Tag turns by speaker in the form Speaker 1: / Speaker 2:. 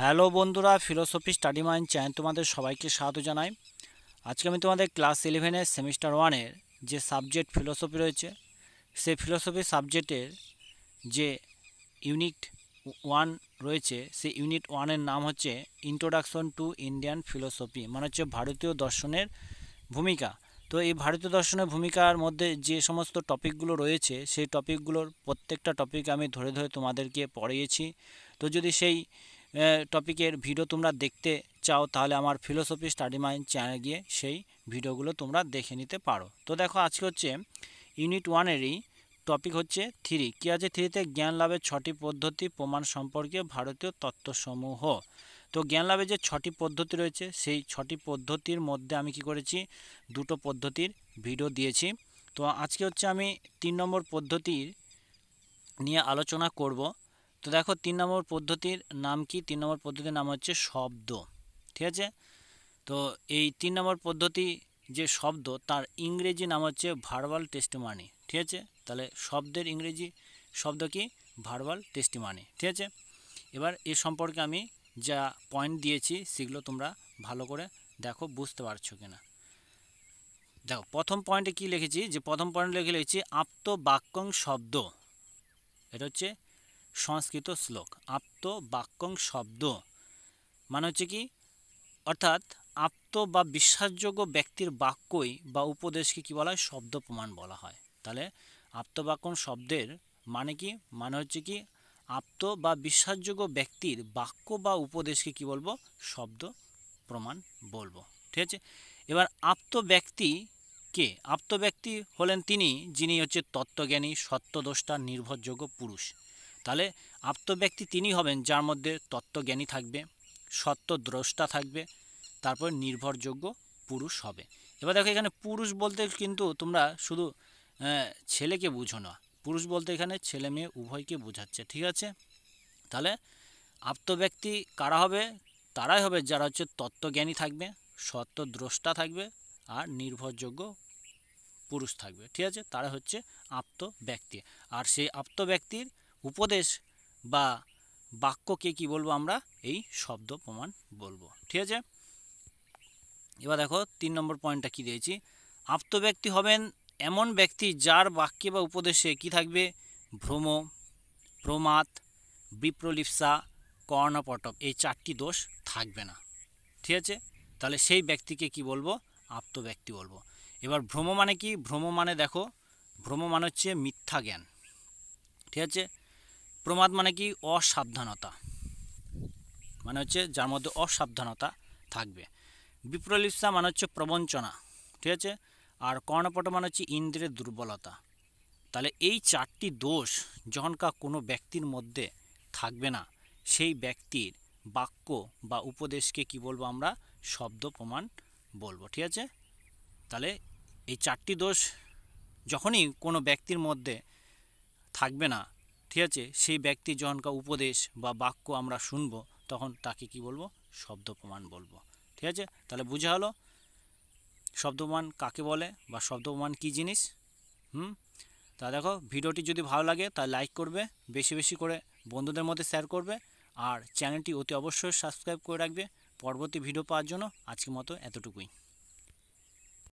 Speaker 1: hello বন্ধুরা philosophy study mind channel তোমাদের সবাইকে স্বাগত জানাই আজকে আমি তোমাদের ক্লাস ইলেভেনের সেমিস্টার ওয়ানের যে সাবজেক্ট ফিলোসফি রয়েছে সে ফিলোসফি সাবজেক্টের যে ইউনিট ওয়ান রয়েছে সেই ইউনিট ওয়ানের নাম হচ্ছে ইন্ট্রোডাকশন টু ইন্ডিয়ান ফিলোসফি মানে হচ্ছে ভারতীয় দর্শনের ভূমিকা তো এই ভারতীয় দর্শনের ভূমিকার মধ্যে যে সমস্ত টপিকগুলো রয়েছে সেই টপিকগুলোর প্রত্যেকটা টপিক আমি ধরে ধরে তোমাদেরকে পড়িয়েছি তো যদি সেই টপিকের ভিডিও তোমরা দেখতে চাও তাহলে আমার ফিলোসফি স্টাডি মাইন্ড চ্যানেল গিয়ে সেই ভিডিওগুলো তোমরা দেখে নিতে পারো তো দেখো আজকে হচ্ছে ইউনিট ওয়ানেরই টপিক হচ্ছে থ্রি কী আছে থ্রিতে জ্ঞান লাভের ছটি পদ্ধতি প্রমাণ সম্পর্কে ভারতীয় তত্ত্বসমূহ তো জ্ঞান লাভের যে ছটি পদ্ধতি রয়েছে সেই ছটি পদ্ধতির মধ্যে আমি কি করেছি দুটো পদ্ধতির ভিডিও দিয়েছি তো আজকে হচ্ছে আমি তিন নম্বর পদ্ধতির নিয়ে আলোচনা করব তো দেখো তিন নম্বর পদ্ধতির নাম কি তিন নম্বর পদ্ধতির নাম হচ্ছে শব্দ ঠিক আছে তো এই তিন নম্বর পদ্ধতি যে শব্দ তার ইংরেজি নাম হচ্ছে ভার্বাল টেস্টিমানি ঠিক আছে তাহলে শব্দের ইংরেজি শব্দ কি ভার্বাল টেস্টিমানি ঠিক আছে এবার এ সম্পর্কে আমি যা পয়েন্ট দিয়েছি সেগুলো তোমরা ভালো করে দেখো বুঝতে পারছো কিনা দেখো প্রথম পয়েন্টে কি লিখেছি যে প্রথম পয়েন্ট লিখে লিখেছি আপ্তবাক্যং শব্দ এটা হচ্ছে সংস্কৃত শ্লোক আপ্তবাক্যং শব্দ মানে হচ্ছে কি অর্থাৎ আপ্ত বা বিশ্বাসযোগ্য ব্যক্তির বাক্যই বা উপদেশকে কী বলা হয় শব্দ প্রমাণ বলা হয় তাহলে আপ্তবাক্যং শব্দের মানে কি মানে হচ্ছে কি আপ্ত বা বিশ্বাসযোগ্য ব্যক্তির বাক্য বা উপদেশকে কি বলবো শব্দ প্রমাণ বলবো ঠিক আছে এবার আপ্ত ব্যক্তি কে আপ্ত ব্যক্তি হলেন তিনি যিনি হচ্ছে তত্ত্বজ্ঞানী সত্যদ্রষ্টা নির্ভরযোগ্য পুরুষ তাহলে আত্মব্যক্তি তিনি হবেন যার মধ্যে তত্ত্বজ্ঞানী থাকবে সত্য দ্রষ্টা থাকবে তারপর নির্ভরযোগ্য পুরুষ হবে এবার দেখো এখানে পুরুষ বলতে কিন্তু তোমরা শুধু ছেলেকে বুঝো না পুরুষ বলতে এখানে ছেলে মেয়ে উভয়কে বোঝাচ্ছে ঠিক আছে তাহলে আত্মব্যক্তি কারা হবে তারাই হবে যারা হচ্ছে তত্ত্বজ্ঞানী থাকবে সত্য দ্রষ্টা থাকবে আর নির্ভরযোগ্য পুরুষ থাকবে ঠিক আছে তারা হচ্ছে আপ্ত ব্যক্তি আর সেই আপ্ত ব্যক্তির উপদেশ বা বাক্যকে কি বলবো আমরা এই শব্দ প্রমাণ বলবো ঠিক আছে এবার দেখো তিন নম্বর পয়েন্টটা কি দিয়েছি আপ্তব্যক্তি হবেন এমন ব্যক্তি যার বাক্যে বা উপদেশে কি থাকবে ভ্রম প্রমাদ বিপ্রলিপসা কর্ণপটপ এই চারটি দোষ থাকবে না ঠিক আছে তাহলে সেই ব্যক্তিকে কি বলবো আপ্তব্যক্তি বলবো এবার ভ্রম মানে কি ভ্রম মানে দেখো ভ্রম মানে হচ্ছে মিথ্যা জ্ঞান ঠিক আছে প্রমাদ মানে কি অসাবধানতা মানে হচ্ছে যার মধ্যে অসাবধানতা থাকবে বিপ্রলিপসা মানে হচ্ছে প্রবঞ্চনা ঠিক আছে আর কর্ণপট মানে হচ্ছে ইন্দ্রের দুর্বলতা তাহলে এই চারটি দোষ যখনকার কোনো ব্যক্তির মধ্যে থাকবে না সেই ব্যক্তির বাক্য বা উপদেশকে কি বলবো আমরা শব্দ প্রমাণ বলবো ঠিক আছে তাহলে এই চারটি দোষ যখনই কোনো ব্যক্তির মধ্যে থাকবে না ঠিক আছে সেই ব্যক্তি যখনকার উপদেশ বা বাক্য আমরা শুনব তখন তাকে কি বলবো শব্দ প্রমাণ বলবো ঠিক আছে তাহলে বুঝা হলো শব্দ প্রমাণ কাকে বলে বা শব্দ প্রমাণ কী জিনিস হুম তা দেখো ভিডিওটি যদি ভালো লাগে তা লাইক করবে বেশি বেশি করে বন্ধুদের মধ্যে শেয়ার করবে আর চ্যানেলটি অতি অবশ্যই সাবস্ক্রাইব করে রাখবে পরবর্তী ভিডিও পাওয়ার জন্য আজকের মতো এতটুকুই